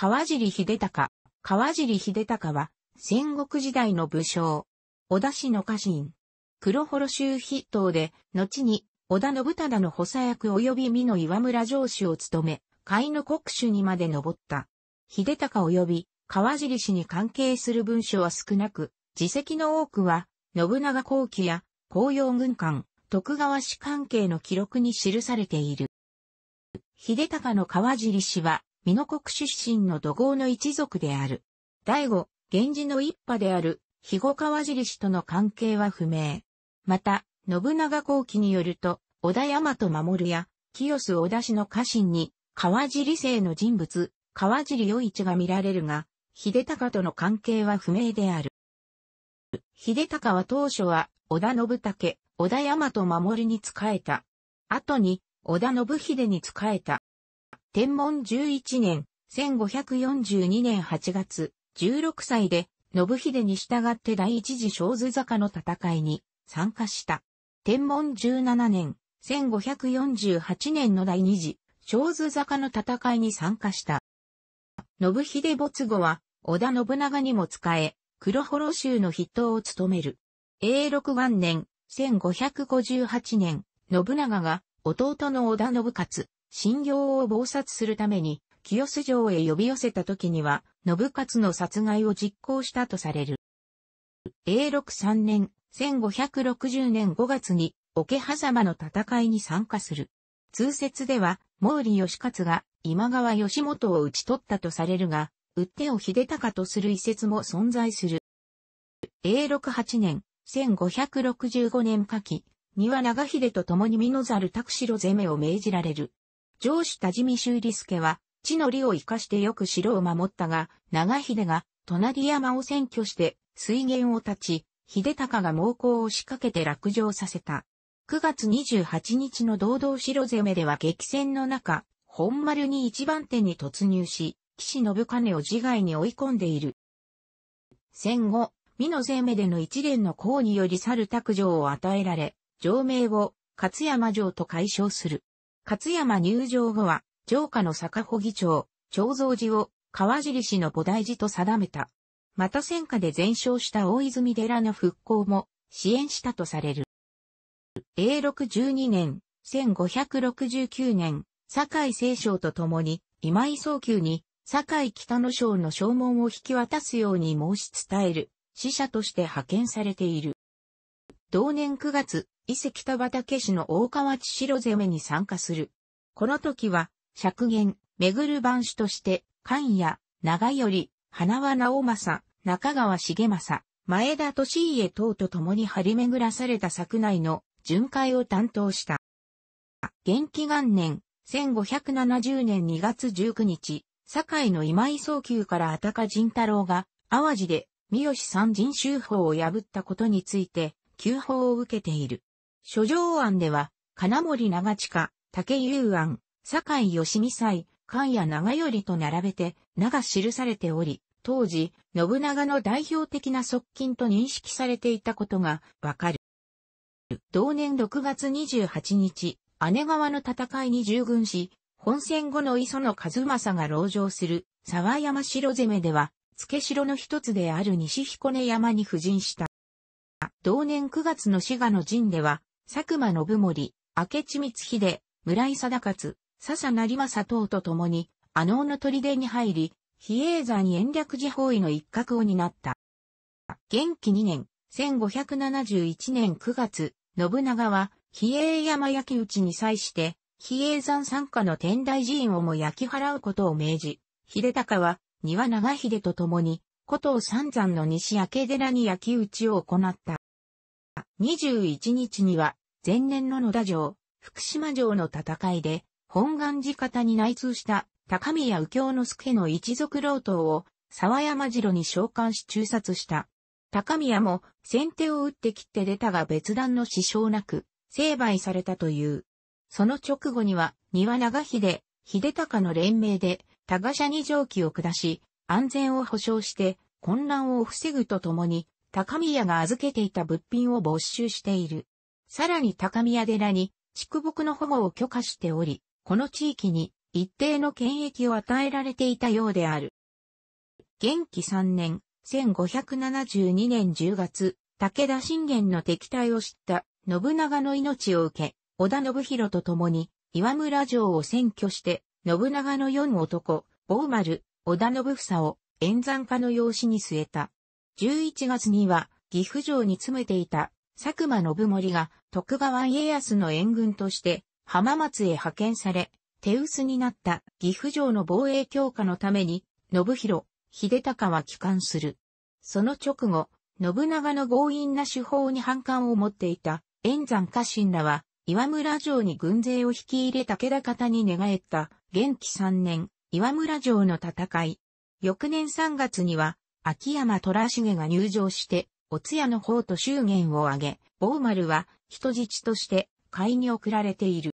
川尻秀隆。川尻秀隆は、戦国時代の武将。小田氏の家臣。黒幌州筆頭で、後に、小田信忠の補佐役及び美の岩村城主を務め、海の国主にまで登った。秀隆及び、川尻氏に関係する文書は少なく、自責の多くは、信長後期や、紅葉軍艦、徳川氏関係の記録に記されている。秀隆の川尻氏は、美濃国出身の土豪の一族である。第五、源氏の一派である、肥後川尻氏との関係は不明。また、信長後期によると、織田山と守や、清須織田氏の家臣に、川尻姓の人物、川尻与一が見られるが、秀隆との関係は不明である。秀隆は当初は、織田信武、織田山と守に仕えた。後に、織田信秀に仕えた。天文11年、1542年8月、16歳で、信秀に従って第一次小図坂の戦いに参加した。天文17年、1548年の第二次小図坂の戦いに参加した。信秀没後は、織田信長にも仕え、黒幌州の筆頭を務める。永禄元年、1558年、信長が弟の織田信勝、信用を謀殺するために、清洲城へ呼び寄せた時には、信勝の殺害を実行したとされる。永禄3年、1560年5月に、桶狭間の戦いに参加する。通説では、毛利義勝が今川義元を討ち取ったとされるが、売ってを秀高とする遺説も存在する。永禄8年、1565年夏季には長秀と共に美濃猿拓城攻めを命じられる。上司多治見修理助は、地の利を生かしてよく城を守ったが、長秀が、隣山を占拠して、水源を断ち、秀高が猛攻を仕掛けて落城させた。9月28日の堂々城攻めでは激戦の中、本丸に一番手に突入し、岸信金を自害に追い込んでいる。戦後、美濃攻めでの一連の功により猿卓城を与えられ、城名を勝山城と解消する。勝山入場後は、城下の坂穂議長、長蔵寺を川尻氏の菩提寺と定めた。また戦火で全焼した大泉寺の復興も支援したとされる。永禄12年、1569年、堺清少と共に、今井早急に、堺北野省の証文を引き渡すように申し伝える、使者として派遣されている。同年9月、伊勢北畠市の大川千代攻めに参加する。この時は、釈言、巡る番主として、関谷、長頼、花輪直政、中川重政、前田利家等と共に張り巡らされた作内の巡回を担当した。元気元年、1570年2月19日、堺の今井早久から安高仁太郎が、淡路で、三好三人修法を破ったことについて、休法を受けている。諸状案では、金森長近、竹雄案、坂井義美祭、関谷長頼と並べて、名が記されており、当時、信長の代表的な側近と認識されていたことがわかる。同年6月28日、姉川の戦いに従軍し、本戦後の磯野和正が籠城する沢山城攻めでは、付城の一つである西彦根山に布陣した。同年9月の滋賀の陣では、佐久間信盛、明智光秀、村井貞勝、笹成政等と共に、阿能の砦に入り、比叡山延暦寺方位の一角を担った。元気2年、1571年9月、信長は、比叡山焼き討ちに際して、比叡山参加の天台寺院をも焼き払うことを命じ、秀高は、庭長秀と共に、古都三山の西明寺に焼き討ちを行った。21日には、前年の野田城、福島城の戦いで、本願寺方に内通した高宮右京之助の一族老頭を沢山城に召喚し中殺した。高宮も先手を打って切って出たが別段の支障なく、成敗されたという。その直後には、庭長秀、秀高の連名で、多賀社に上記を下し、安全を保障して、混乱を防ぐとともに、高宮が預けていた物品を没収している。さらに高宮寺に畜牧の保護を許可しており、この地域に一定の権益を与えられていたようである。元気3年、1572年10月、武田信玄の敵対を知った信長の命を受け、織田信弘と共に岩村城を占拠して、信長の四男、坊丸、織田信房を演算家の養子に据えた。11月には岐阜城に詰めていた佐久間信盛が徳川家康の援軍として浜松へ派遣され、手薄になった岐阜城の防衛強化のために、信広、秀隆は帰還する。その直後、信長の強引な手法に反感を持っていた、円山家臣らは、岩村城に軍勢を引き入れ武田方に寝返った、元気3年、岩村城の戦い。翌年3月には、秋山虎重が入場して、お通夜の方と祝言を挙げ、坊丸は人質として買いに送られている。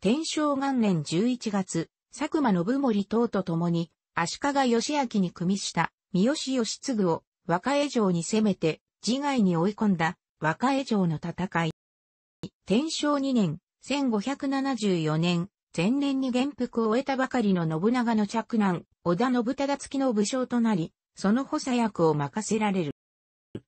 天正元年11月、佐久間信盛等と共に、足利義明に組みした三好義継を若江城に攻めて、自害に追い込んだ若江城の戦い。天正2年、1574年、前年に元服を終えたばかりの信長の嫡男、織田信忠付きの武将となり、その補佐役を任せられる。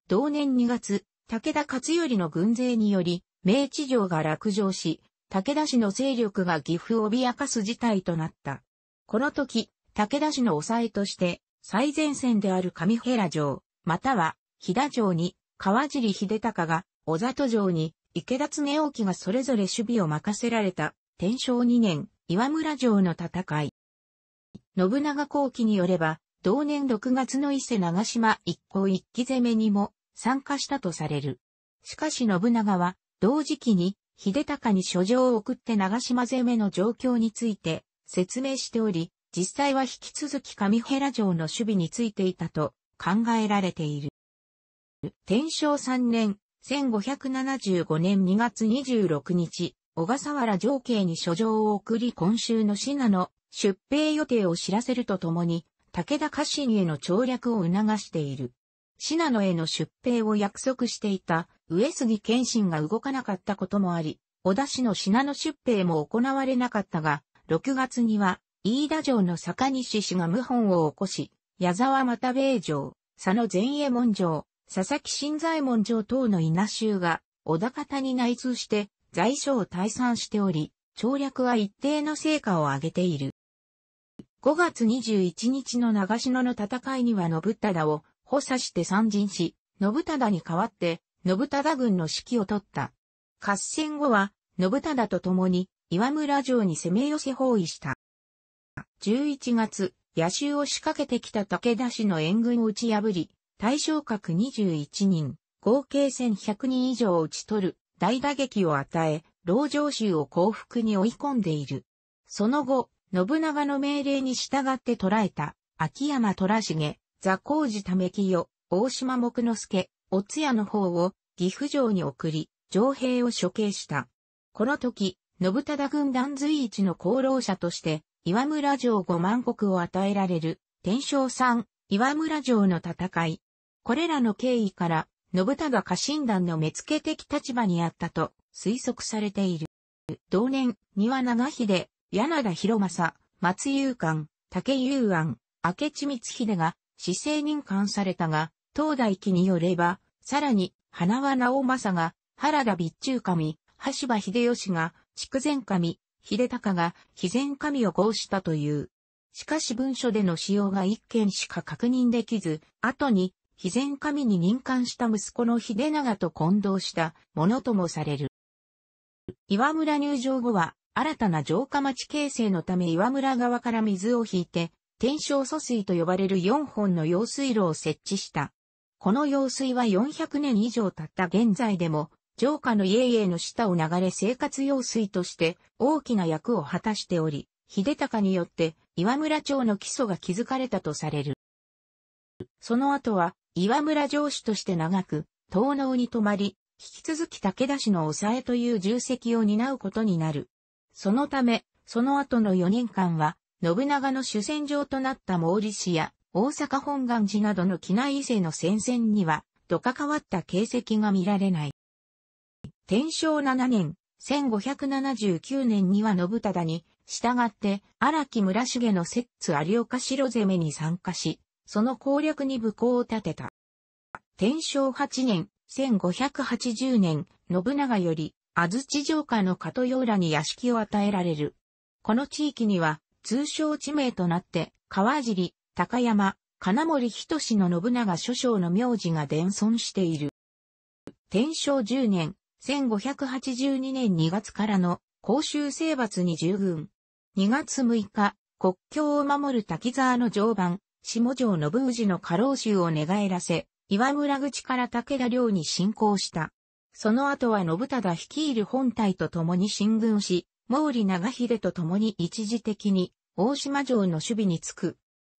同年2月、武田勝頼の軍勢により、明治城が落城し、武田氏の勢力が岐阜を脅かす事態となった。この時、武田氏の抑えとして、最前線である上平城、または、飛田城に、川尻秀隆が、小里城に、池田恒興がそれぞれ守備を任せられた、天正2年、岩村城の戦い。信長後期によれば、同年6月の伊勢長島一向一騎攻めにも参加したとされる。しかし信長は、同時期に、秀隆に書状を送って長島攻めの状況について説明しており、実際は引き続き上平城の守備についていたと考えられている。天正3年、1575年2月26日、小笠原城慶に書状を送り今週の信濃出兵予定を知らせるとともに、武田家臣への調略を促している。信濃への出兵を約束していた上杉謙信が動かなかったこともあり、小田氏の信濃出兵も行われなかったが、6月には、飯田城の坂西氏が謀反を起こし、矢沢又兵衛城、佐野前衛門城、佐々木新左衛門城等の稲州が、小田方に内通して、在所を退散しており、調略は一定の成果を上げている。5月21日の長篠の戦いには信忠を補佐して参陣し、信忠に代わって、信忠軍の指揮を取った。合戦後は、信忠と共に、岩村城に攻め寄せ包囲した。11月、野襲を仕掛けてきた武田氏の援軍を打ち破り、大将閣21人、合計1100人以上を打ち取る大打撃を与え、老城州を降伏に追い込んでいる。その後、信長の命令に従って捕らえた、秋山虎重、座光寺為清、大島木之助、おつやの方を岐阜城に送り、城兵を処刑した。この時、信忠軍団随一の功労者として、岩村城五万石を与えられる、天正三、岩村城の戦い。これらの経緯から、信忠家臣団の目付的立場にあったと推測されている。同年、庭長秀、柳田広正、松遊館、竹遊庵、明智光秀が、市政任官されたが、東大記によれば、さらに、花輪直政が、原田備中神、橋場秀吉が、筑前神、秀隆が、肥前神を合したという。しかし文書での使用が一件しか確認できず、後に、肥前神に任官した息子の秀長と混同したものともされる。岩村入場後は、新たな城下町形成のため岩村側から水を引いて、天正疎水と呼ばれる4本の用水路を設置した。この用水は400年以上経った現在でも、城下の家々の下を流れ生活用水として大きな役を果たしており、秀高によって岩村町の基礎が築かれたとされる。その後は岩村城主として長く、東農に泊まり、引き続き武田氏の抑えという重責を担うことになる。そのため、その後の4年間は、信長の主戦場となった毛利氏や大阪本願寺などの機内伊勢の戦線には、と関わった形跡が見られない。天正7年、1579年には信忠に、従って、荒木村重の摂津有岡城攻めに参加し、その攻略に武功を立てた。天正8年、1580年、信長より、安土城下の加豊浦に屋敷を与えられる。この地域には、通称地名となって、川尻、高山、金森仁の信長諸将の名字が伝存している。天正10年、1582年2月からの公衆征伐に従軍。2月6日、国境を守る滝沢の常磐、下城信氏の過労衆を寝返らせ、岩村口から武田領に侵攻した。その後は信忠率いる本隊と共に進軍し、毛利長秀と共に一時的に大島城の守備につく。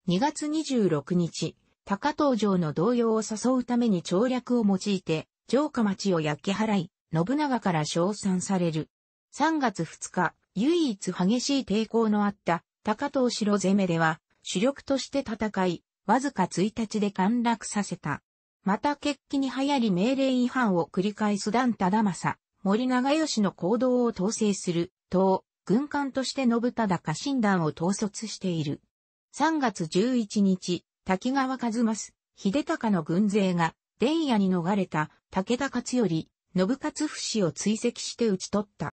2月26日、高藤城の動揺を誘うために調略を用いて、城下町を焼き払い、信長から称賛される。3月2日、唯一激しい抵抗のあった高藤城攻めでは、主力として戦い、わずか1日で陥落させた。また決起に流行り命令違反を繰り返す段忠政、森長吉の行動を統制する、党、軍艦として信忠家診断を統率している。3月11日、滝川和正、秀隆の軍勢が、伝野に逃れた武田勝頼、信勝不死を追跡して討ち取った。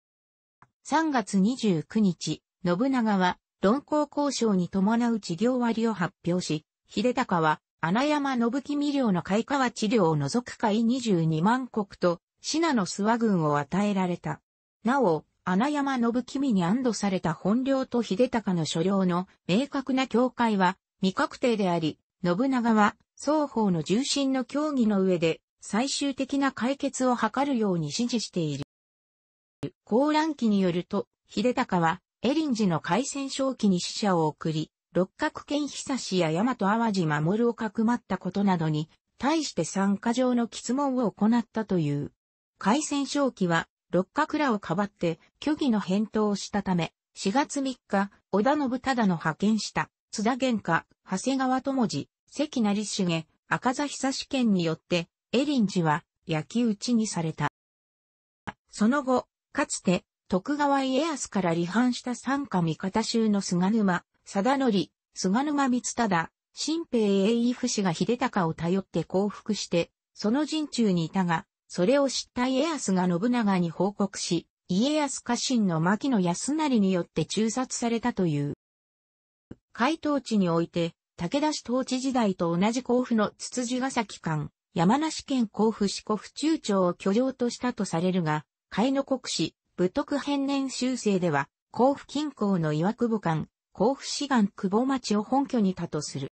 3月29日、信長は、論功交渉に伴う事業割を発表し、秀隆は、穴山信君領の花は、治療を除く海22万国と、信濃諏訪軍を与えられた。なお、穴山信君に安堵された本領と秀隆の所領の明確な境界は未確定であり、信長は双方の重心の協議の上で最終的な解決を図るように指示している。高覧期によると、秀隆は、エリンジの海戦勝機に死者を送り、六角健久や大和淡路守をかくまったことなどに、対して参加上の質問を行ったという。海戦勝機は、六角らをかばって、虚偽の返答をしたため、4月3日、織田信忠の派遣した、津田玄家、長谷川智次、関成重、赤座久志県によって、エリンジは、焼き討ちにされた。その後、かつて、徳川家康から離反した参加味方衆の菅沼、貞則、菅沼光忠、新兵英一夫氏が秀隆を頼って降伏して、その陣中にいたが、それを知った家康が信長に報告し、家康家臣の牧野安成によって中殺されたという。海東地において、武田氏統治時代と同じ甲府の筒地ヶ崎間、山梨県甲府市甲府中町を居城としたとされるが、海の国市、武徳編年修正では、甲府近郊の岩久保間、甲府志願久保町を本拠にたとする。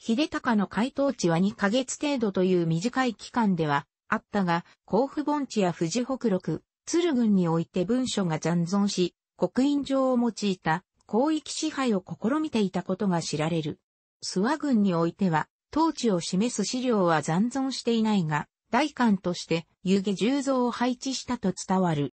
秀隆の回答地は2ヶ月程度という短い期間ではあったが、甲府盆地や富士北陸、鶴郡において文書が残存し、刻印状を用いた広域支配を試みていたことが知られる。諏訪郡においては、統治を示す資料は残存していないが、大官として、湯気十蔵を配置したと伝わる。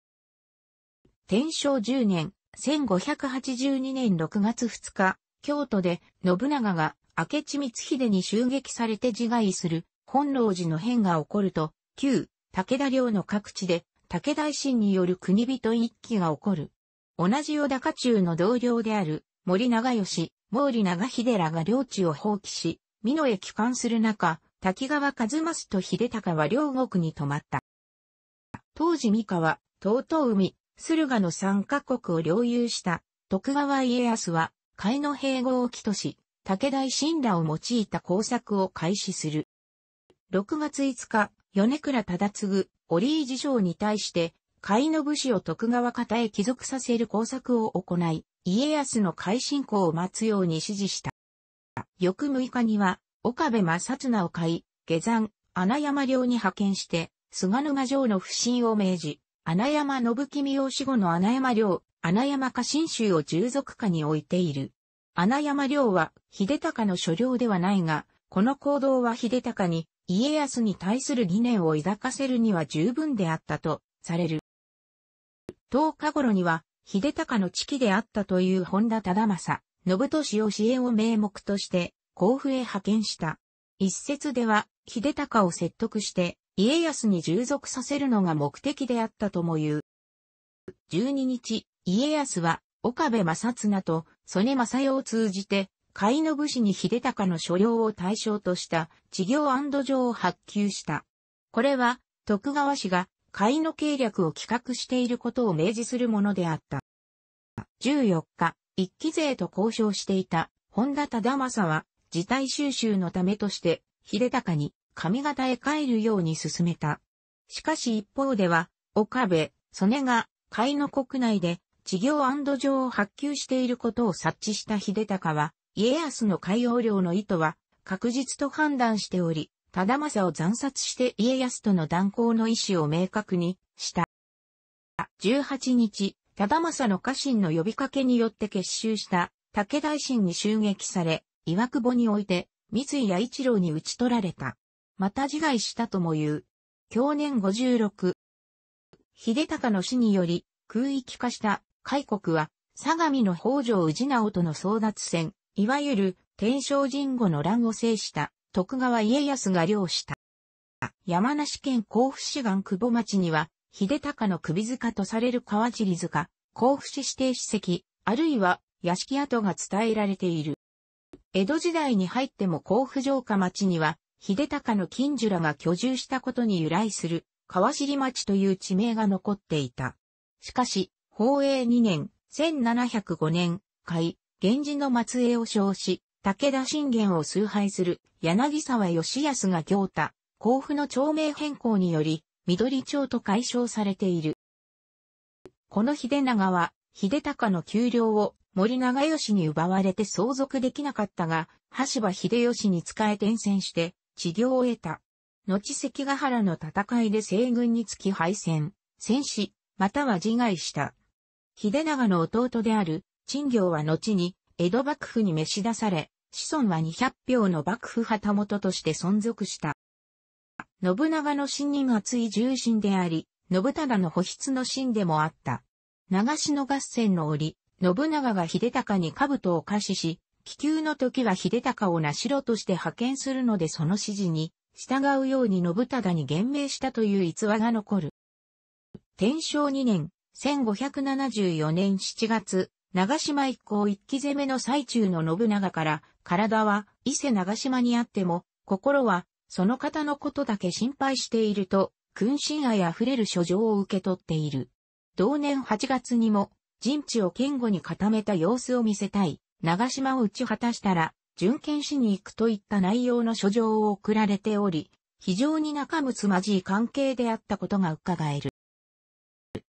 天正10年、1582年6月2日、京都で信長が明智光秀に襲撃されて自害する本能寺の変が起こると、旧武田領の各地で武田維新による国人一揆が起こる。同じ小高中の同僚である森長吉、毛利長秀らが領地を放棄し、美濃へ帰還する中、滝川一正と秀高は両国に泊まった。当時三河、東東海、駿河の三カ国を領有した徳川家康は、甲斐の併合を起とし、武田信らを用いた工作を開始する。6月5日、米倉忠次、折井次将に対して、甲斐の武士を徳川方へ帰属させる工作を行い、家康の改進行を待つように指示した。翌6日には、岡部正綱を買い、下山、穴山領に派遣して、菅沼城の不審を命じ、穴山信君を死後の穴山領、穴山家新州を従属下に置いている。穴山領は、秀隆の所領ではないが、この行動は秀隆に、家康に対する疑念を抱かせるには十分であったと、される。10日頃には、秀隆の知己であったという本田忠政、信俊を支援を名目として、甲府へ派遣した。一説では、秀隆を説得して、家康に従属させるのが目的であったとも言う。12日、家康は、岡部正綱と、曽根正代を通じて、甲斐の武士に秀高の所領を対象とした、事業状を発給した。これは、徳川氏が、甲斐の計略を企画していることを明示するものであった。14日、一期勢と交渉していた、本田忠政は、事態収集のためとして、秀高に、髪型へ帰るように進めた。しかし一方では、岡部、曽根が、海の国内で、事業状を発給していることを察知した秀隆は、家康の海洋領の意図は、確実と判断しており、忠政を惨殺して家康との断交の意思を明確にした。18日、忠政の家臣の呼びかけによって結集した武大臣に襲撃され、岩久保において、三井や一郎に打ち取られた。また自害したとも言う。去年56。秀高の死により、空域化した海国は、相模の北条氏直との争奪戦、いわゆる天正神後の乱を制した徳川家康が領した。山梨県甲府市岸久保町には、秀高の首塚とされる川尻塚、甲府市指定史跡、あるいは屋敷跡が伝えられている。江戸時代に入っても甲府城下町には、秀隆の近所らが居住したことに由来する、川尻町という地名が残っていた。しかし、宝永2年、1705年、海、源氏の末裔を称し、武田信玄を崇拝する柳沢義康が行太、甲府の町名変更により、緑町と解消されている。この秀長は、秀隆の給料を森長吉に奪われて相続できなかったが、羽柴秀吉に仕え転戦して、治療を得た。後関ヶ原の戦いで西軍につき敗戦、戦死、または自害した。秀長の弟である、陳行は後に、江戸幕府に召し出され、子孫は200票の幕府旗本として存続した。信長の死に厚い重臣であり、信忠の保筆の信でもあった。長篠合戦の折、信長が秀高に兜を貸しし、気球の時は秀高を名城として派遣するのでその指示に従うように信忠に言命したという逸話が残る。天正2年、1574年7月、長島一行一騎攻めの最中の信長から、体は伊勢長島にあっても、心はその方のことだけ心配していると、君心愛あふれる書状を受け取っている。同年8月にも、陣地を堅固に固めた様子を見せたい。長島を打ち果たしたら、巡検しに行くといった内容の書状を送られており、非常に仲睦まじい関係であったことが伺える。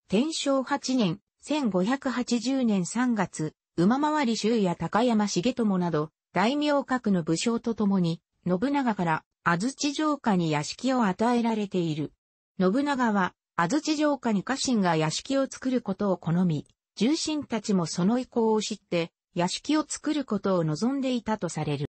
天正8年、1580年3月、馬回り周や高山重友など、大名格の武将と共に、信長から安土城下に屋敷を与えられている。信長は、安土城下に家臣が屋敷を作ることを好み、重臣たちもその意向を知って、屋敷を作ることを望んでいたとされる。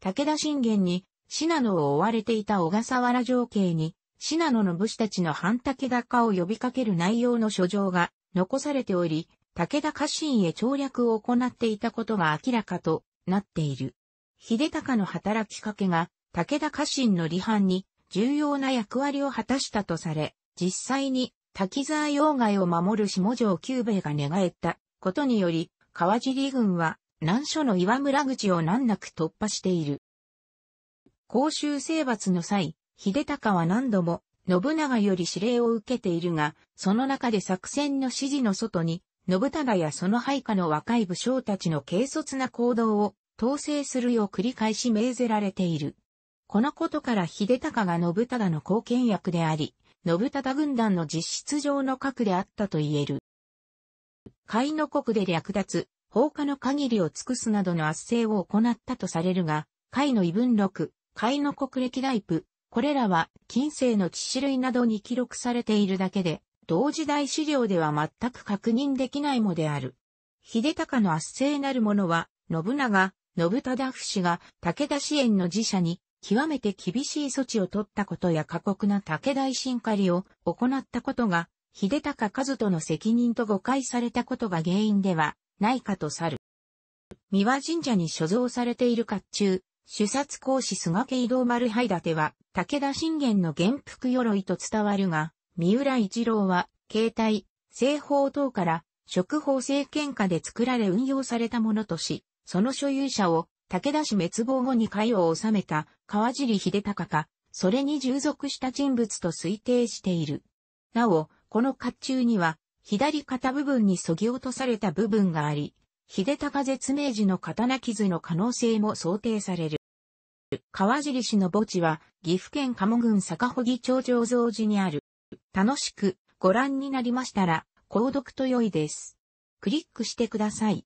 武田信玄に、信濃を追われていた小笠原城慶に、信濃の武士たちの反武田化を呼びかける内容の書状が残されており、武田家臣へ調略を行っていたことが明らかとなっている。秀高の働きかけが武田家臣の離反に重要な役割を果たしたとされ、実際に滝沢洋外を守る下城久兵衛が寝返ったことにより、川尻軍は難所の岩村口を難なく突破している。公衆征伐の際、秀高は何度も信長より指令を受けているが、その中で作戦の指示の外に、信忠やその配下の若い武将たちの軽率な行動を統制するよう繰り返し命ぜられている。このことから秀高が信忠の貢献役であり、信忠軍団の実質上の核であったと言える。海の国で略奪、放火の限りを尽くすなどの圧政を行ったとされるが、海の異文録、海の国歴ライプ、これらは近世の地種類などに記録されているだけで、同時代資料では全く確認できないもである。秀隆の圧政なるものは、信長、信忠死が武田支援の自社に極めて厳しい措置を取ったことや過酷な武田維新狩りを行ったことが秀高和人の責任と誤解されたことが原因ではないかとさる。三輪神社に所蔵されている甲冑、主殺公師菅家移動丸灰立は、武田信玄の元服鎧と伝わるが、三浦一郎は、携帯、製法等から、食法制権下で作られ運用されたものとし、その所有者を、武田氏滅亡後に会を収めた川尻秀隆か、それに従属した人物と推定している。なお、この甲冑には、左肩部分に削ぎ落とされた部分があり、秀高絶命時の刀傷の可能性も想定される。川尻市の墓地は、岐阜県鴨郡坂穂町上蔵寺にある。楽しくご覧になりましたら、購読と良いです。クリックしてください。